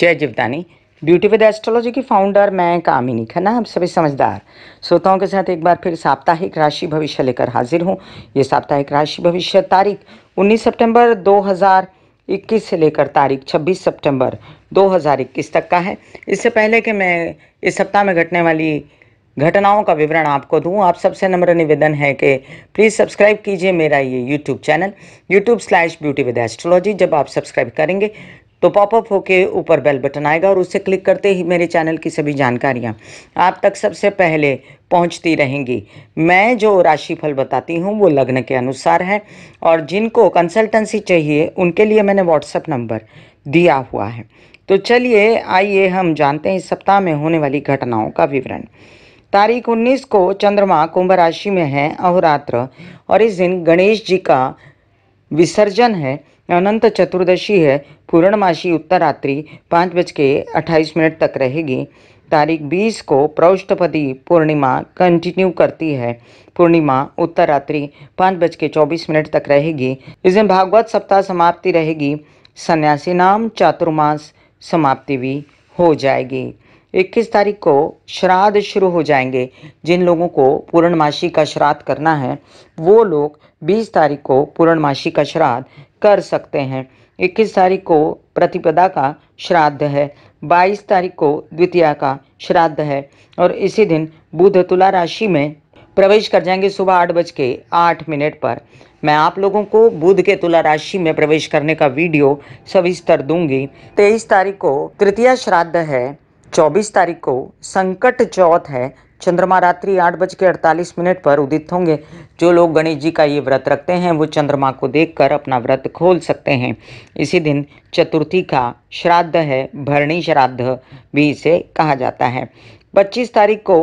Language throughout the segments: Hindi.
जय जीवदानी ब्यूटी विद एस्ट्रोलॉजी की फाउंडर मैं कामिनी खन्ना हम सभी समझदार श्रोताओं के साथ एक बार फिर साप्ताहिक राशि भविष्य लेकर हाजिर हूँ ये साप्ताहिक राशि भविष्य तारीख 19 सितंबर 2021 से लेकर तारीख 26 सितंबर 2021 तक का है इससे पहले कि मैं इस सप्ताह में घटने वाली घटनाओं का विवरण आपको दूं आप सबसे नम्र निवेदन है कि प्लीज़ सब्सक्राइब कीजिए मेरा ये YouTube channel YouTube slash beauty with astrology जब आप सब्सक्राइब करेंगे तो पॉपअप होके ऊपर बेल बटन आएगा और उसे क्लिक करते ही मेरे चैनल की सभी जानकारियाँ आप तक सबसे पहले पहुँचती रहेंगी मैं जो राशिफल बताती हूँ वो लग्न के अनुसार है और जिनको कंसल्टेंसी चाहिए उनके लिए मैंने व्हाट्सअप नंबर दिया हुआ है तो चलिए आइए हम जानते हैं इस सप्ताह में होने वाली घटनाओं का विवरण तारीख 19 को चंद्रमा कुंभ राशि में है अहोरात्र और इस दिन गणेश जी का विसर्जन है अनंत चतुर्दशी है पूर्णमासी उत्तर रात्रि पाँच बज के अट्ठाईस मिनट तक रहेगी तारीख 20 को प्रौष्ठपदी पूर्णिमा कंटिन्यू करती है पूर्णिमा उत्तर रात्रि पाँच बज के चौबीस मिनट तक रहेगी इस दिन भागवत सप्ताह समाप्ति रहेगी सन्यासी नाम चातुर्मास समाप्ति भी हो जाएगी 21 तारीख को श्राद्ध शुरू हो जाएंगे जिन लोगों को पूर्णमासी का श्राद्ध करना है वो लोग 20 तारीख को पूर्णमासी का श्राद्ध कर सकते हैं 21 तारीख को प्रतिपदा का श्राद्ध है 22 तारीख को द्वितीया का श्राद्ध है और इसी दिन बुध तुला राशि में प्रवेश कर जाएंगे सुबह आठ बज के आठ मिनट पर मैं आप लोगों को बुध के तुला राशि में प्रवेश करने का वीडियो सविस्तर दूंगी तेईस तारीख को तृतीय श्राद्ध है 24 तारीख को संकट चौथ है चंद्रमा रात्रि आठ बज के अड़तालीस मिनट पर उदित होंगे जो लोग गणेश जी का ये व्रत रखते हैं वो चंद्रमा को देखकर अपना व्रत खोल सकते हैं इसी दिन चतुर्थी का श्राद्ध है भरणी श्राद्ध भी इसे कहा जाता है 25 तारीख को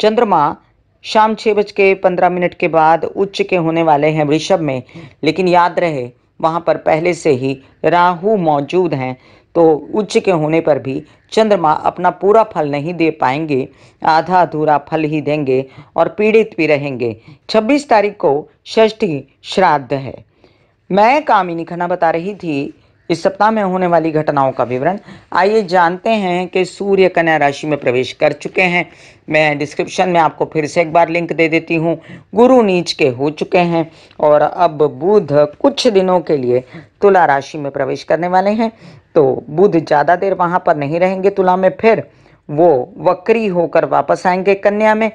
चंद्रमा शाम छः बज के पंद्रह मिनट के बाद उच्च के होने वाले हैं वृषभ में लेकिन याद रहे वहाँ पर पहले से ही राहू मौजूद हैं तो उच्च के होने पर भी चंद्रमा अपना पूरा फल नहीं दे पाएंगे आधा अधूरा फल ही देंगे और पीड़ित भी रहेंगे 26 तारीख को षष्ठी श्राद्ध है मैं कामिनी खन्ना बता रही थी इस सप्ताह में होने वाली घटनाओं का विवरण आइए जानते हैं कि सूर्य कन्या राशि में प्रवेश कर चुके हैं मैं डिस्क्रिप्शन में आपको फिर से एक बार लिंक दे देती हूँ गुरु नीच के हो चुके हैं और अब बुध कुछ दिनों के लिए तुला राशि में प्रवेश करने वाले हैं तो बुध ज़्यादा देर वहां पर नहीं रहेंगे तुला में फिर वो वक्री होकर वापस आएंगे कन्या में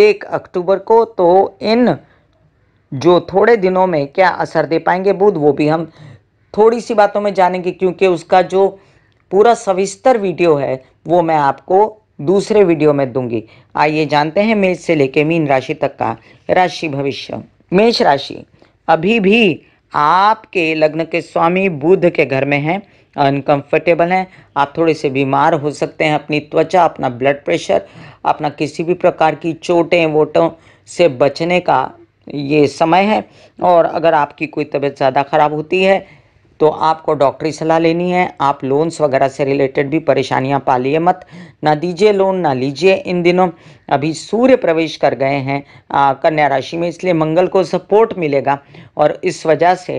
एक अक्टूबर को तो इन जो थोड़े दिनों में क्या असर दे पाएंगे बुध वो भी हम थोड़ी सी बातों में जानेंगे क्योंकि उसका जो पूरा सविस्तर वीडियो है वो मैं आपको दूसरे वीडियो में दूंगी आइए जानते हैं मेष से लेके मीन राशि तक का राशि भविष्य मेष राशि अभी भी आपके लग्न के स्वामी बुध के घर में हैं अनकंफर्टेबल हैं आप थोड़े से बीमार हो सकते हैं अपनी त्वचा अपना ब्लड प्रेशर अपना किसी भी प्रकार की चोटें वोटों से बचने का ये समय है और अगर आपकी कोई तबीयत ज़्यादा ख़राब होती है तो आपको डॉक्टरी सलाह लेनी है आप लोन्स वगैरह से रिलेटेड भी परेशानियां पालिए मत ना दीजिए लोन ना लीजिए इन दिनों अभी सूर्य प्रवेश कर गए हैं कन्या राशि में इसलिए मंगल को सपोर्ट मिलेगा और इस वजह से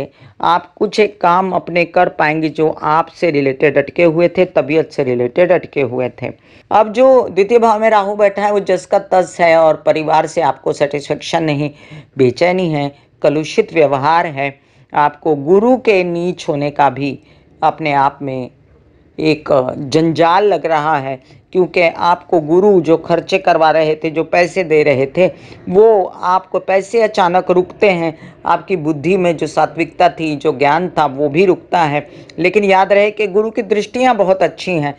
आप कुछ एक काम अपने कर पाएंगे जो आपसे रिलेटेड अटके हुए थे तबीयत से रिलेटेड अटके हुए थे अब जो द्वितीय भाव में राहु बैठा है वो जस का तस है और परिवार से आपको सेटिस्फेक्शन नहीं बेचैनी है कलुषित व्यवहार है आपको गुरु के नीच होने का भी अपने आप में एक जंजाल लग रहा है क्योंकि आपको गुरु जो खर्चे करवा रहे थे जो पैसे दे रहे थे वो आपको पैसे अचानक रुकते हैं आपकी बुद्धि में जो सात्विकता थी जो ज्ञान था वो भी रुकता है लेकिन याद रहे कि गुरु की दृष्टियाँ बहुत अच्छी हैं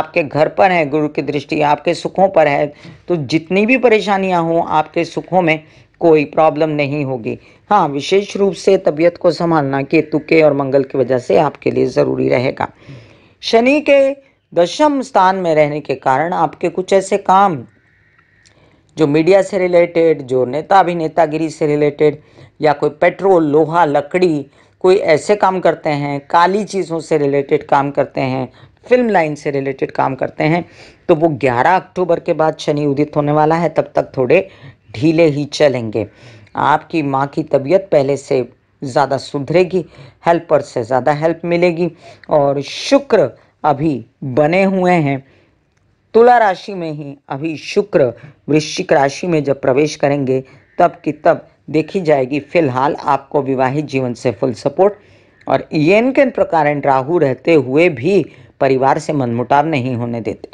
आपके घर पर है गुरु की दृष्टि आपके सुखों पर है तो जितनी भी परेशानियाँ हों आपके सुखों में कोई प्रॉब्लम नहीं होगी हाँ विशेष रूप से तबीयत को संभालना केतु के और मंगल की वजह से आपके लिए ज़रूरी रहेगा शनि के दशम स्थान में रहने के कारण आपके कुछ ऐसे काम जो मीडिया से रिलेटेड जो नेता अभिनेतागिरी से रिलेटेड या कोई पेट्रोल लोहा लकड़ी कोई ऐसे काम करते हैं काली चीज़ों से रिलेटेड काम करते हैं फिल्म लाइन से रिलेटेड काम करते हैं तो वो 11 अक्टूबर के बाद शनि उदित होने वाला है तब तक थोड़े ढीले ही चलेंगे आपकी माँ की तबीयत पहले से ज़्यादा सुधरेगी हेल्पर से ज़्यादा हेल्प मिलेगी और शुक्र अभी बने हुए हैं तुला राशि में ही अभी शुक्र वृश्चिक राशि में जब प्रवेश करेंगे तब की तब देखी जाएगी फिलहाल आपको विवाहित जीवन से फुल सपोर्ट और येन के प्रकार राहु रहते हुए भी परिवार से मनमुटाव नहीं होने देते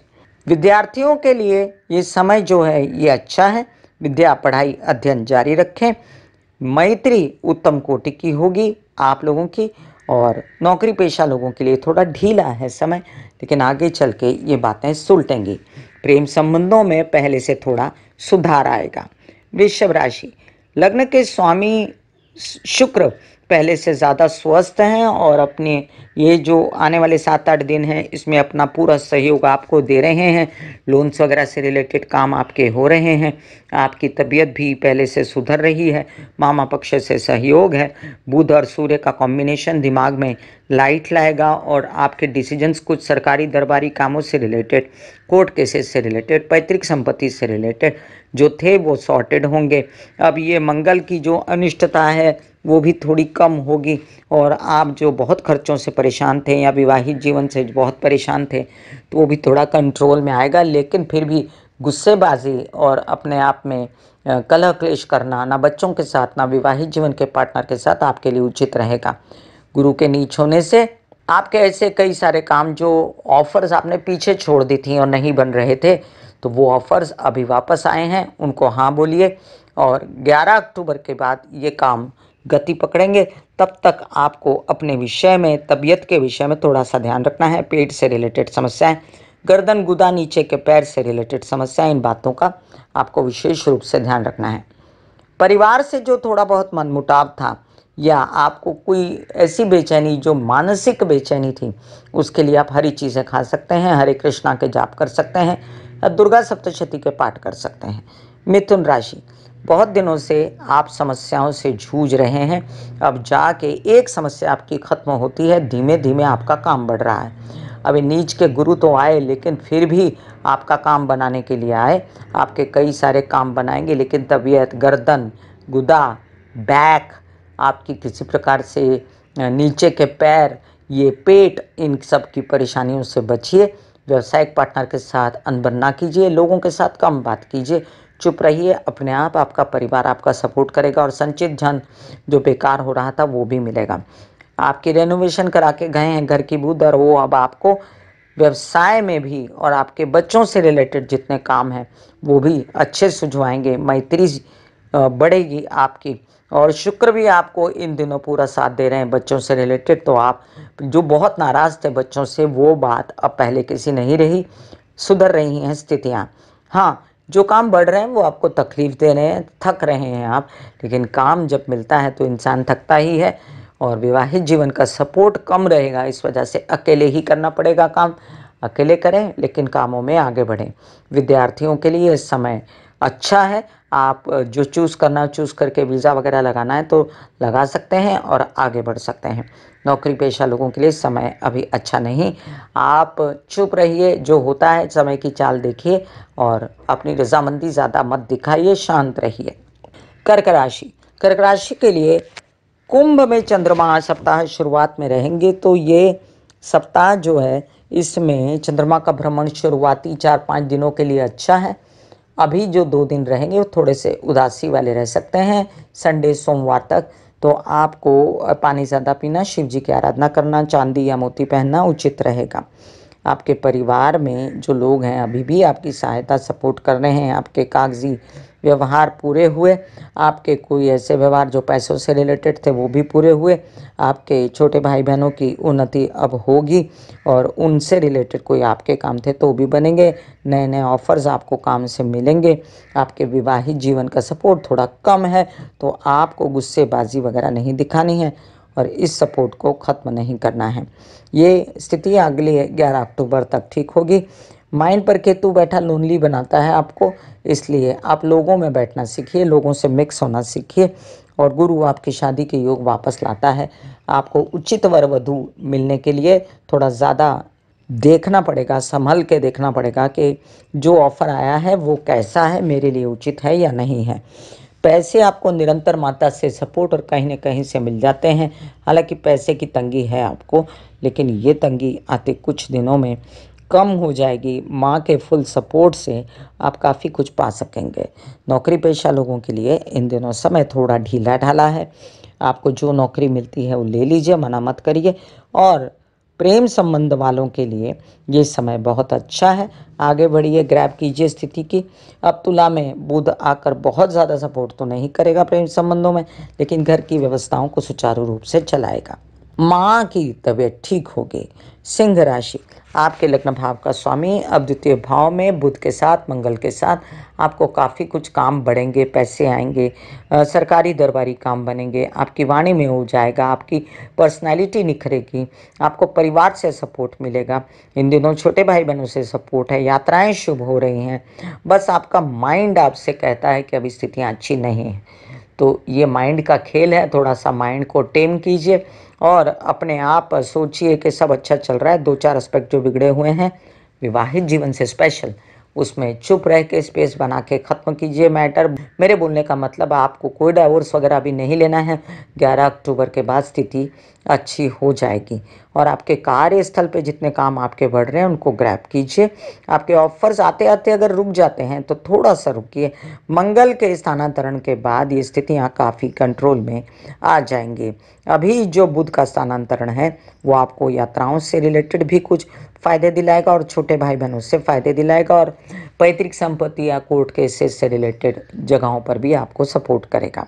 विद्यार्थियों के लिए ये समय जो है ये अच्छा है विद्या पढ़ाई अध्ययन जारी रखें मैत्री उत्तम कोटि की होगी आप लोगों की और नौकरी पेशा लोगों के लिए थोड़ा ढीला है समय लेकिन आगे चल के ये बातें सुलटेंगी प्रेम संबंधों में पहले से थोड़ा सुधार आएगा वृषभ राशि लग्न के स्वामी शुक्र पहले से ज़्यादा स्वस्थ हैं और अपने ये जो आने वाले सात आठ दिन हैं इसमें अपना पूरा सहयोग आपको दे रहे हैं लोन्स वगैरह से रिलेटेड काम आपके हो रहे हैं आपकी तबीयत भी पहले से सुधर रही है मामा पक्ष से सहयोग है बुध और सूर्य का कॉम्बिनेशन दिमाग में लाइट लाएगा और आपके डिसीजंस कुछ सरकारी दरबारी कामों से रिलेटेड कोर्ट केसेस से रिलेटेड पैतृक संपत्ति से रिलेटेड जो थे वो सॉर्टेड होंगे अब ये मंगल की जो अनिष्टता है वो भी थोड़ी कम होगी और आप जो बहुत खर्चों से परेशान थे या विवाहित जीवन से बहुत परेशान थे तो वो भी थोड़ा कंट्रोल में आएगा लेकिन फिर भी गुस्सेबाजी और अपने आप में कलह क्लेश करना ना बच्चों के साथ ना विवाहित जीवन के पार्टनर के साथ आपके लिए उचित रहेगा गुरु के नीच होने से आपके ऐसे कई सारे काम जो ऑफर्स आपने पीछे छोड़ दी थी और नहीं बन रहे थे तो वो ऑफ़र्स हाँ, अभी वापस आए हैं उनको हाँ बोलिए और 11 अक्टूबर के बाद ये काम गति पकड़ेंगे तब तक आपको अपने विषय में तबीयत के विषय में थोड़ा सा ध्यान रखना है पेट से रिलेटेड समस्याएं गर्दन गुदा नीचे के पैर से रिलेटेड समस्याएं इन बातों का आपको विशेष रूप से ध्यान रखना है परिवार से जो थोड़ा बहुत मनमुटाव था या आपको कोई ऐसी बेचैनी जो मानसिक बेचैनी थी उसके लिए आप हरी चीज़ें खा सकते हैं हरे कृष्णा के जाप कर सकते हैं दुर्गा सप्तशती के पाठ कर सकते हैं मिथुन राशि बहुत दिनों से आप समस्याओं से जूझ रहे हैं अब जाके एक समस्या आपकी खत्म होती है धीमे धीमे आपका काम बढ़ रहा है अभी नीच के गुरु तो आए लेकिन फिर भी आपका काम बनाने के लिए आए आपके कई सारे काम बनाएंगे लेकिन तबीयत गर्दन गुदा बैक आपकी किसी प्रकार से नीचे के पैर ये पेट इन सब की परेशानियों से बचिए व्यवसायिक पार्टनर के साथ अनबन ना कीजिए लोगों के साथ कम बात कीजिए चुप रहिए अपने आप आपका परिवार आपका सपोर्ट करेगा और संचित धन जो बेकार हो रहा था वो भी मिलेगा आपकी रेनोवेशन करा के गए हैं घर की बूद और वो अब आपको व्यवसाय में भी और आपके बच्चों से रिलेटेड जितने काम हैं वो भी अच्छे सुझवाएंगे मैत्री बढ़ेगी आपकी और शुक्र भी आपको इन दिनों पूरा साथ दे रहे हैं बच्चों से रिलेटेड तो आप जो बहुत नाराज़ थे बच्चों से वो बात अब पहले किसी नहीं रही सुधर रही हैं स्थितियाँ हाँ जो काम बढ़ रहे हैं वो आपको तकलीफ दे रहे हैं थक रहे हैं आप लेकिन काम जब मिलता है तो इंसान थकता ही है और विवाहित जीवन का सपोर्ट कम रहेगा इस वजह से अकेले ही करना पड़ेगा काम अकेले करें लेकिन कामों में आगे बढ़ें विद्यार्थियों के लिए इस समय अच्छा है आप जो चूज़ करना चूज़ करके वीज़ा वगैरह लगाना है तो लगा सकते हैं और आगे बढ़ सकते हैं नौकरी पेशा लोगों के लिए समय अभी अच्छा नहीं आप चुप रहिए जो होता है समय की चाल देखिए और अपनी रजामंदी ज़्यादा मत दिखाइए शांत रहिए कर्क राशि कर्क राशि के लिए कुंभ में चंद्रमा सप्ताह शुरुआत में रहेंगे तो ये सप्ताह जो है इसमें चंद्रमा का भ्रमण शुरुआती चार पाँच दिनों के लिए अच्छा है अभी जो दो दिन रहेंगे वो थोड़े से उदासी वाले रह सकते हैं संडे सोमवार तक तो आपको पानी ज़्यादा पीना शिव जी की आराधना करना चांदी या मोती पहनना उचित रहेगा आपके परिवार में जो लोग हैं अभी भी आपकी सहायता सपोर्ट कर रहे हैं आपके कागजी व्यवहार पूरे हुए आपके कोई ऐसे व्यवहार जो पैसों से रिलेटेड थे वो भी पूरे हुए आपके छोटे भाई बहनों की उन्नति अब होगी और उनसे रिलेटेड कोई आपके काम थे तो भी बनेंगे नए नए ऑफर्स आपको काम से मिलेंगे आपके विवाहित जीवन का सपोर्ट थोड़ा कम है तो आपको गुस्सेबाजी वगैरह नहीं दिखानी है और इस सपोर्ट को ख़त्म नहीं करना है ये स्थिति अगले 11 अक्टूबर तक ठीक होगी माइंड पर केतु बैठा लोनली बनाता है आपको इसलिए आप लोगों में बैठना सीखिए लोगों से मिक्स होना सीखिए और गुरु आपकी शादी के योग वापस लाता है आपको उचित वर वधु मिलने के लिए थोड़ा ज़्यादा देखना पड़ेगा संभल के देखना पड़ेगा कि जो ऑफ़र आया है वो कैसा है मेरे लिए उचित है या नहीं है पैसे आपको निरंतर माता से सपोर्ट और कहीं ना कहीं से मिल जाते हैं हालांकि पैसे की तंगी है आपको लेकिन ये तंगी आते कुछ दिनों में कम हो जाएगी माँ के फुल सपोर्ट से आप काफ़ी कुछ पा सकेंगे नौकरी पेशा लोगों के लिए इन दिनों समय थोड़ा ढीला ढाला है आपको जो नौकरी मिलती है वो ले लीजिए मना मत करिए और प्रेम संबंध वालों के लिए ये समय बहुत अच्छा है आगे बढ़िए ग्रैब कीजिए स्थिति की अब तुला में बुध आकर बहुत ज़्यादा सपोर्ट तो नहीं करेगा प्रेम संबंधों में लेकिन घर की व्यवस्थाओं को सुचारू रूप से चलाएगा माँ की तबीयत ठीक होगी सिंह राशि आपके लग्न भाव का स्वामी अब द्वितीय भाव में बुध के साथ मंगल के साथ आपको काफ़ी कुछ काम बढ़ेंगे पैसे आएंगे सरकारी दरबारी काम बनेंगे आपकी वाणी में हो जाएगा आपकी पर्सनालिटी निखरेगी आपको परिवार से सपोर्ट मिलेगा इन दिनों छोटे भाई बहनों से सपोर्ट है यात्राएं शुभ हो रही हैं बस आपका माइंड आपसे कहता है कि अभी स्थितियाँ अच्छी नहीं हैं तो ये माइंड का खेल है थोड़ा सा माइंड को टेम कीजिए और अपने आप सोचिए कि सब अच्छा चल रहा है दो चार एस्पेक्ट जो बिगड़े हुए हैं विवाहित जीवन से स्पेशल उसमें चुप रह के स्पेस बना के ख़त्म कीजिए मैटर मेरे बोलने का मतलब आपको कोई डाइवोर्स वगैरह अभी नहीं लेना है ग्यारह अक्टूबर के बाद स्थिति अच्छी हो जाएगी और आपके कार्यस्थल पे जितने काम आपके बढ़ रहे हैं उनको ग्रैप कीजिए आपके ऑफर्स आते आते अगर रुक जाते हैं तो थोड़ा सा रुकिए मंगल के स्थानांतरण के बाद ये स्थितियाँ काफ़ी कंट्रोल में आ जाएंगे अभी जो बुध का स्थानांतरण है वो आपको यात्राओं से रिलेटेड भी कुछ फ़ायदे दिलाएगा और छोटे भाई बहनों से फ़ायदे दिलाएगा और पैतृक संपत्ति या कोर्ट केसेस से रिलेटेड जगहों पर भी आपको सपोर्ट करेगा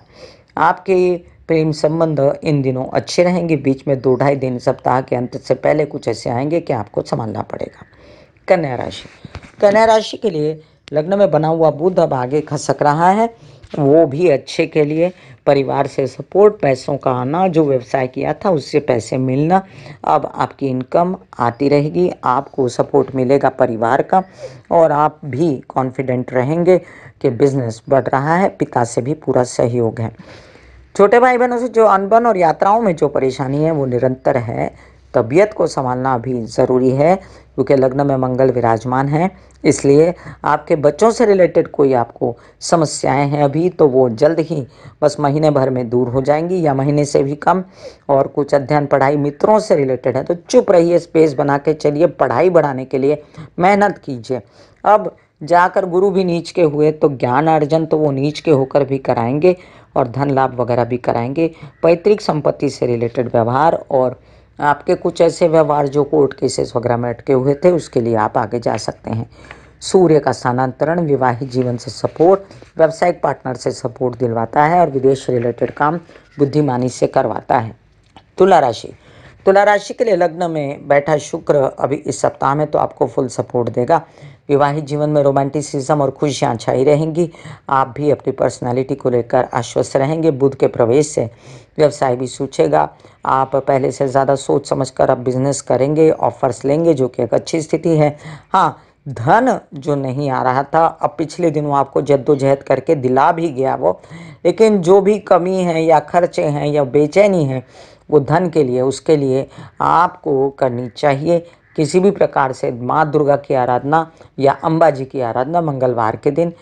आपके प्रेम संबंध इन दिनों अच्छे रहेंगे बीच में दो ढाई दिन सप्ताह के अंत से पहले कुछ ऐसे आएंगे कि आपको संभालना पड़ेगा कन्या राशि कन्या राशि के लिए लग्न में बना हुआ बुध अब आगे खसक रहा है वो भी अच्छे के लिए परिवार से सपोर्ट पैसों का आना जो व्यवसाय किया था उससे पैसे मिलना अब आपकी इनकम आती रहेगी आपको सपोर्ट मिलेगा परिवार का और आप भी कॉन्फिडेंट रहेंगे कि बिजनेस बढ़ रहा है पिता से भी पूरा सहयोग है छोटे भाई बहनों से जो अनबन और यात्राओं में जो परेशानी है वो निरंतर है तबीयत को संभालना भी ज़रूरी है क्योंकि लग्न में मंगल विराजमान है इसलिए आपके बच्चों से रिलेटेड कोई आपको समस्याएं हैं अभी तो वो जल्द ही बस महीने भर में दूर हो जाएंगी या महीने से भी कम और कुछ अध्ययन पढ़ाई मित्रों से रिलेटेड है तो चुप रहिए स्पेस बना के चलिए पढ़ाई बढ़ाने के लिए मेहनत कीजिए अब जाकर गुरु भी नीच के हुए तो ज्ञान अर्जन तो वो नीच के होकर भी कराएंगे और धन लाभ वगैरह भी कराएंगे पैतृक संपत्ति से रिलेटेड व्यवहार और आपके कुछ ऐसे व्यवहार जो कोर्ट केसेस वगैरह में अटके हुए थे उसके लिए आप आगे जा सकते हैं सूर्य का स्थानांतरण विवाहित जीवन से सपोर्ट व्यावसायिक पार्टनर से सपोर्ट दिलवाता है और विदेश रिलेटेड काम बुद्धिमानी से करवाता है तुला राशि तुला तो राशि के लिए लग्न में बैठा शुक्र अभी इस सप्ताह में तो आपको फुल सपोर्ट देगा विवाहित जीवन में रोमांटिसिज्म और खुशियाँ छाई रहेंगी आप भी अपनी पर्सनालिटी को लेकर आश्वस्त रहेंगे बुध के प्रवेश से व्यवसाय भी सूचेगा आप पहले से ज़्यादा सोच समझकर अब बिजनेस करेंगे ऑफर्स लेंगे जो कि एक अच्छी स्थिति है हाँ धन जो नहीं आ रहा था अब पिछले दिनों आपको जद्दोजहद करके दिला भी गया वो लेकिन जो भी कमी है या खर्चे हैं या बेचैनी है वो धन के लिए उसके लिए आपको करनी चाहिए किसी भी प्रकार से माँ दुर्गा की आराधना या अम्बा जी की आराधना मंगलवार के दिन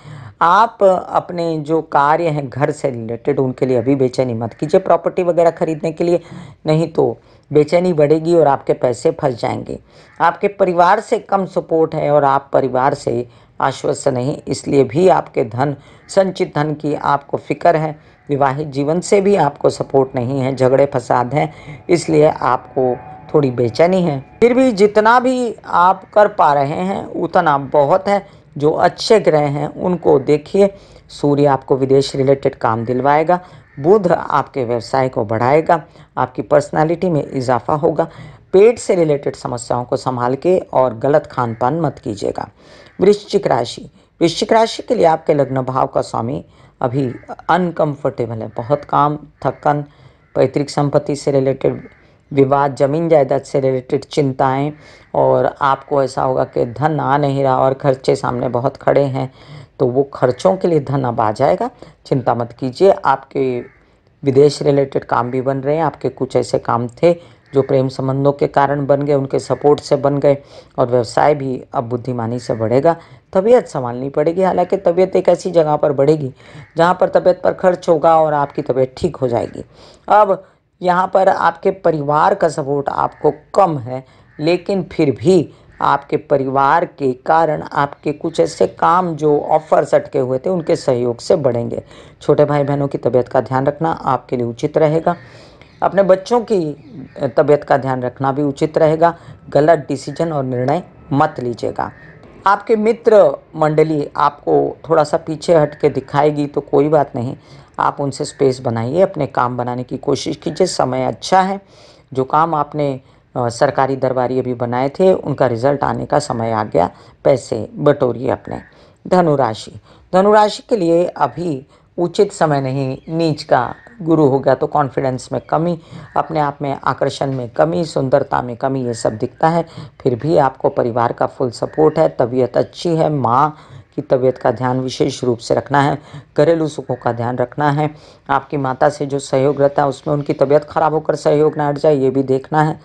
आप अपने जो कार्य हैं घर से रिलेटेड उनके लिए अभी बेचैनी मत कीजिए प्रॉपर्टी वगैरह खरीदने के लिए नहीं तो बेचैनी बढ़ेगी और आपके पैसे फंस जाएंगे आपके परिवार से कम सपोर्ट है और आप परिवार से आश्वस्त नहीं इसलिए भी आपके धन संचित धन की आपको फिक्र है विवाहित जीवन से भी आपको सपोर्ट नहीं है झगड़े फसाद हैं इसलिए आपको थोड़ी बेचैनी है फिर भी जितना भी आप कर पा रहे हैं उतना बहुत है जो अच्छे ग्रह हैं उनको देखिए सूर्य आपको विदेश रिलेटेड काम दिलवाएगा बुध आपके व्यवसाय को बढ़ाएगा आपकी पर्सनालिटी में इजाफा होगा पेट से रिलेटेड समस्याओं को संभाल के और गलत खान पान मत कीजिएगा वृश्चिक राशि वृश्चिक राशि के लिए आपके लग्न भाव का स्वामी अभी अनकंफर्टेबल है बहुत काम थकन पैतृक संपत्ति से रिलेटेड विवाद जमीन जायदाद से रिलेटेड चिंताएं और आपको ऐसा होगा कि धन आ नहीं रहा और खर्चे सामने बहुत खड़े हैं तो वो खर्चों के लिए धन अब आ जाएगा चिंता मत कीजिए आपके विदेश रिलेटेड काम भी बन रहे हैं आपके कुछ ऐसे काम थे जो प्रेम संबंधों के कारण बन गए उनके सपोर्ट से बन गए और व्यवसाय भी अब बुद्धिमानी से बढ़ेगा तबीयत संभालनी पड़ेगी हालांकि तबीयत एक ऐसी जगह पर बढ़ेगी जहाँ पर तबीयत पर खर्च होगा और आपकी तबीयत ठीक हो जाएगी अब यहाँ पर आपके परिवार का सपोर्ट आपको कम है लेकिन फिर भी आपके परिवार के कारण आपके कुछ ऐसे काम जो ऑफर्स अटके हुए थे उनके सहयोग से बढ़ेंगे छोटे भाई बहनों की तबीयत का ध्यान रखना आपके लिए उचित रहेगा अपने बच्चों की तबीयत का ध्यान रखना भी उचित रहेगा गलत डिसीजन और निर्णय मत लीजिएगा आपके मित्र मंडली आपको थोड़ा सा पीछे हट के दिखाएगी तो कोई बात नहीं आप उनसे स्पेस बनाइए अपने काम बनाने की कोशिश कीजिए समय अच्छा है जो काम आपने सरकारी दरबारी अभी बनाए थे उनका रिजल्ट आने का समय आ गया पैसे बटोरिए अपने धनुराशि धनुराशि के लिए अभी उचित समय नहीं नीच का गुरु हो गया तो कॉन्फिडेंस में कमी अपने आप में आकर्षण में कमी सुंदरता में कमी ये सब दिखता है फिर भी आपको परिवार का फुल सपोर्ट है तबीयत अच्छी है माँ की तबीयत का ध्यान विशेष रूप से रखना है घरेलू सुखों का ध्यान रखना है आपकी माता से जो सहयोग रहता है उसमें उनकी तबीयत खराब होकर सहयोग ना हट जाए ये भी देखना है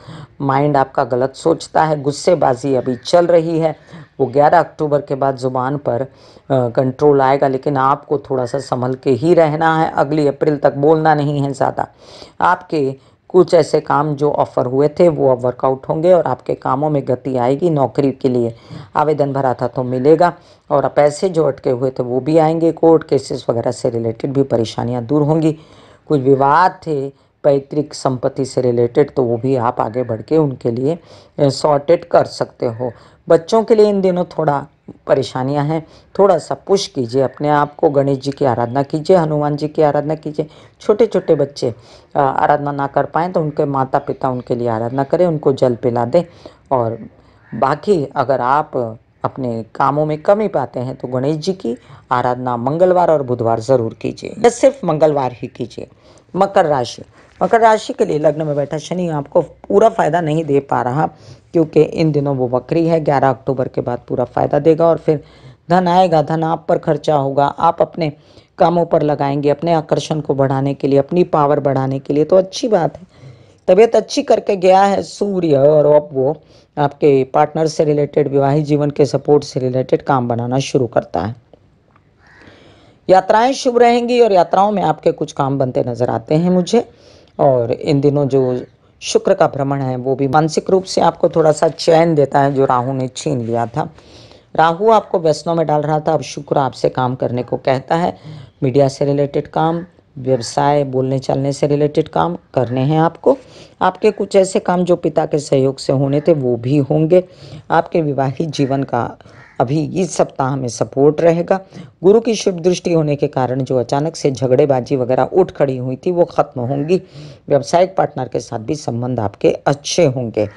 माइंड आपका गलत सोचता है गुस्सेबाजी अभी चल रही है वो 11 अक्टूबर के बाद ज़ुबान पर कंट्रोल आएगा लेकिन आपको थोड़ा सा संभल के ही रहना है अगली अप्रैल तक बोलना नहीं है ज़्यादा आपके कुछ ऐसे काम जो ऑफ़र हुए थे वो अब वर्कआउट होंगे और आपके कामों में गति आएगी नौकरी के लिए आवेदन भरा था तो मिलेगा और पैसे जो अटके हुए थे वो भी आएंगे कोर्ट केसेस वगैरह से रिलेटेड भी परेशानियाँ दूर होंगी कुछ विवाद थे पैतृक संपत्ति से रिलेटेड तो वो भी आप आगे बढ़ के उनके लिए सॉर्टेड कर सकते हो बच्चों के लिए इन दिनों थोड़ा परेशानियां हैं थोड़ा सा पुश कीजिए अपने आप को गणेश जी की आराधना कीजिए हनुमान जी की आराधना कीजिए छोटे छोटे बच्चे आराधना ना कर पाएँ तो उनके माता पिता उनके लिए आराधना करें उनको जल पिला दें और बाकी अगर आप अपने कामों में कमी पाते हैं तो गणेश जी की आराधना मंगलवार और बुधवार ज़रूर कीजिए न सिर्फ मंगलवार ही कीजिए मकर राशि मकर राशि के लिए लग्न में बैठा शनि आपको पूरा फायदा नहीं दे पा रहा क्योंकि इन दिनों वो बकरी है ग्यारह अक्टूबर के बाद पूरा फायदा देगा और फिर धन आएगा धन आप पर खर्चा होगा आप अपने कामों पर लगाएंगे अपने आकर्षण को बढ़ाने के लिए अपनी पावर बढ़ाने के लिए तो अच्छी बात है तबीयत अच्छी करके गया है सूर्य और अब वो आपके पार्टनर से रिलेटेड विवाहित जीवन के सपोर्ट से रिलेटेड काम बनाना शुरू करता है यात्राएं शुभ रहेंगी और यात्राओं में आपके कुछ काम बनते नजर आते हैं मुझे और इन दिनों जो शुक्र का भ्रमण है वो भी मानसिक रूप से आपको थोड़ा सा चयन देता है जो राहु ने छीन लिया था राहु आपको व्यसनों में डाल रहा था अब शुक्र आपसे काम करने को कहता है मीडिया से रिलेटेड काम व्यवसाय बोलने चलने से रिलेटेड काम करने हैं आपको आपके कुछ ऐसे काम जो पिता के सहयोग से होने थे वो भी होंगे आपके विवाहित जीवन का अभी इस सप्ताह में सपोर्ट रहेगा गुरु की शुभ दृष्टि होने के कारण जो अचानक से झगड़ेबाजी वगैरह उठ खड़ी हुई थी वो खत्म होंगी व्यावसायिक पार्टनर के साथ भी संबंध आपके अच्छे होंगे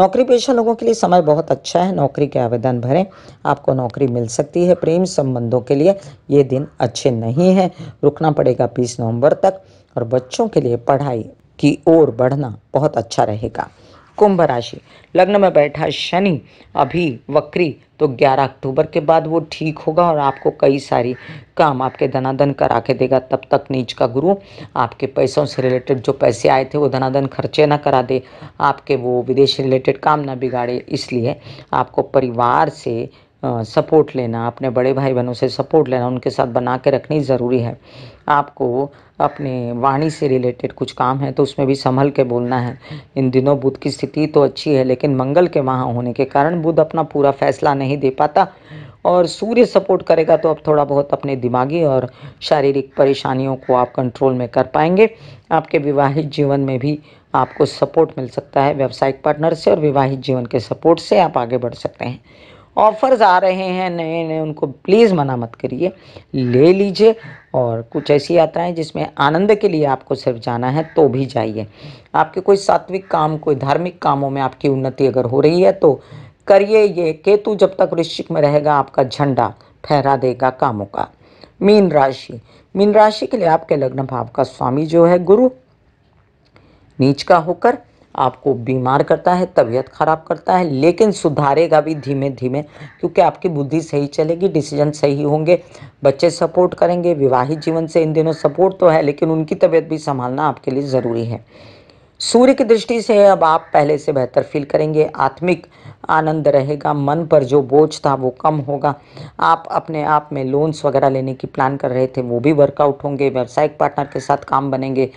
नौकरी पेशा लोगों के लिए समय बहुत अच्छा है नौकरी के आवेदन भरें आपको नौकरी मिल सकती है प्रेम संबंधों के लिए ये दिन अच्छे नहीं हैं रुकना पड़ेगा बीस नवंबर तक और बच्चों के लिए पढ़ाई की ओर बढ़ना बहुत अच्छा रहेगा कुंभ राशि लग्न में बैठा शनि अभी वक्री तो 11 अक्टूबर के बाद वो ठीक होगा और आपको कई सारी काम आपके धनाधन करा के देगा तब तक नीच का गुरु आपके पैसों से रिलेटेड जो पैसे आए थे वो धनाधन खर्चे ना करा दे आपके वो विदेश रिलेटेड काम ना बिगाड़े इसलिए आपको परिवार से सपोर्ट लेना अपने बड़े भाई बहनों से सपोर्ट लेना उनके साथ बना के रखनी ज़रूरी है आपको अपने वाणी से रिलेटेड कुछ काम है तो उसमें भी संभल के बोलना है इन दिनों बुध की स्थिति तो अच्छी है लेकिन मंगल के वहाँ होने के कारण बुध अपना पूरा फैसला नहीं दे पाता और सूर्य सपोर्ट करेगा तो आप थोड़ा बहुत अपने दिमागी और शारीरिक परेशानियों को आप कंट्रोल में कर पाएंगे आपके विवाहित जीवन में भी आपको सपोर्ट मिल सकता है व्यावसायिक पार्टनर से और विवाहित जीवन के सपोर्ट से आप आगे बढ़ सकते हैं ऑफर्स आ रहे हैं नए नए उनको प्लीज़ मना मत करिए ले लीजिए और कुछ ऐसी यात्राएं जिसमें आनंद के लिए आपको सिर्फ जाना है तो भी जाइए आपके कोई सात्विक काम कोई धार्मिक कामों में आपकी उन्नति अगर हो रही है तो करिए ये केतु जब तक वृश्चिक में रहेगा आपका झंडा ठहरा देगा कामों का मीन राशि मीन राशि के लिए आपके लग्न भाव का स्वामी जो है गुरु नीच का होकर आपको बीमार करता है तबीयत खराब करता है लेकिन सुधारेगा भी धीमे धीमे क्योंकि आपकी बुद्धि सही चलेगी डिसीजन सही होंगे बच्चे सपोर्ट करेंगे विवाहित जीवन से इन दिनों सपोर्ट तो है लेकिन उनकी तबीयत भी संभालना आपके लिए ज़रूरी है सूर्य की दृष्टि से अब आप पहले से बेहतर फील करेंगे आत्मिक आनंद रहेगा मन पर जो बोझ था वो कम होगा आप अपने आप में लोन्स वगैरह लेने की प्लान कर रहे थे वो भी वर्कआउट होंगे व्यावसायिक पार्टनर के साथ काम बनेंगे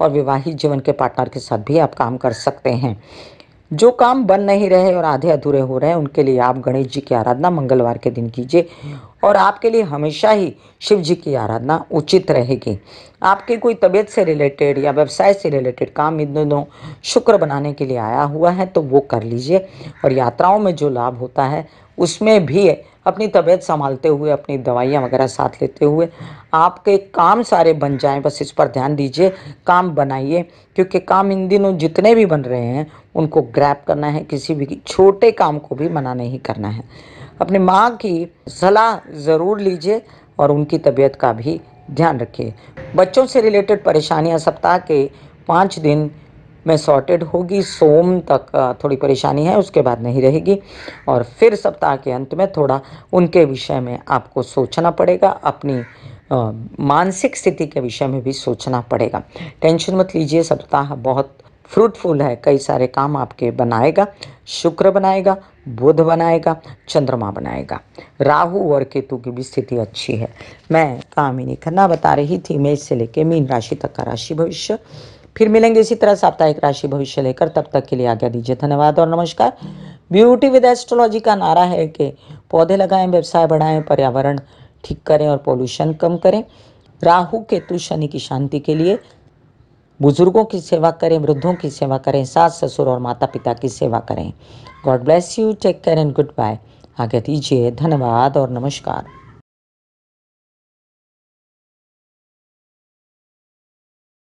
और विवाहित जीवन के पार्टनर के साथ भी आप काम कर सकते हैं जो काम बन नहीं रहे और आधे अधूरे हो रहे हैं उनके लिए आप गणेश जी की आराधना मंगलवार के दिन कीजिए और आपके लिए हमेशा ही शिव जी की आराधना उचित रहेगी आपके कोई तबीयत से रिलेटेड या व्यवसाय से रिलेटेड काम इन दिनों शुक्र बनाने के लिए आया हुआ है तो वो कर लीजिए और यात्राओं में जो लाभ होता है उसमें भी अपनी तबीयत संभालते हुए अपनी दवाइयाँ वगैरह साथ लेते हुए आपके काम सारे बन जाएं बस इस पर ध्यान दीजिए काम बनाइए क्योंकि काम इन दिनों जितने भी बन रहे हैं उनको ग्रैप करना है किसी भी छोटे काम को भी मना नहीं करना है अपनी माँ की सलाह ज़रूर लीजिए और उनकी तबीयत का भी ध्यान रखिए बच्चों से रिलेटेड परेशानियाँ सप्ताह के पाँच दिन में सॉर्टेड होगी सोम तक थोड़ी परेशानी है उसके बाद नहीं रहेगी और फिर सप्ताह के अंत में थोड़ा उनके विषय में आपको सोचना पड़ेगा अपनी मानसिक स्थिति के विषय में भी सोचना पड़ेगा टेंशन मत लीजिए सप्ताह बहुत फ्रूटफुल है कई सारे काम आपके बनाएगा शुक्र बनाएगा बुध बनाएगा चंद्रमा बनाएगा राहु और केतु की भी स्थिति अच्छी है मैं कामिनी खन्ना बता रही थी मेष से लेके मीन राशि तक का राशि भविष्य फिर मिलेंगे इसी तरह साप्ताहिक राशि भविष्य लेकर तब तक के लिए आज्ञा दीजिए धन्यवाद और नमस्कार ब्यूटी विद एस्ट्रोलॉजी का नारा है कि पौधे लगाएं व्यवसाय बढ़ाएं पर्यावरण ठीक करें और पोल्यूशन कम करें राहु केतु शनि की शांति के लिए बुजुर्गों की सेवा करें वृद्धों की सेवा करें सास ससुर और माता पिता की सेवा करें God bless you take care and good bye आगे दीजिए धन्यवाद और नमस्कार